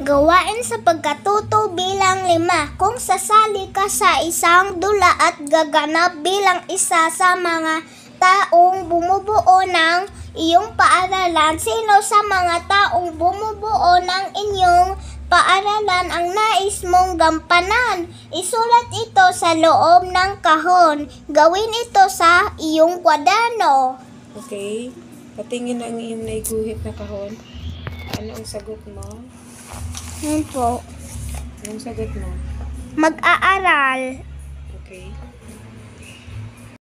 Gawain sa pagkatuto bilang lima. Kung sasali ka sa isang dula at gaganap bilang isa sa mga taong bumubuo ng iyong paaralan, sino sa mga taong bumubuo ng inyong paaralan ang nais mong gampanan? Isulat ito sa loob ng kahon. Gawin ito sa iyong kwaderno. Okay. Patingin ang iyong naiguhit na kahon. Ano ang sagot mo? Yun po. Anong sagot mo? Mag-aaral. Okay.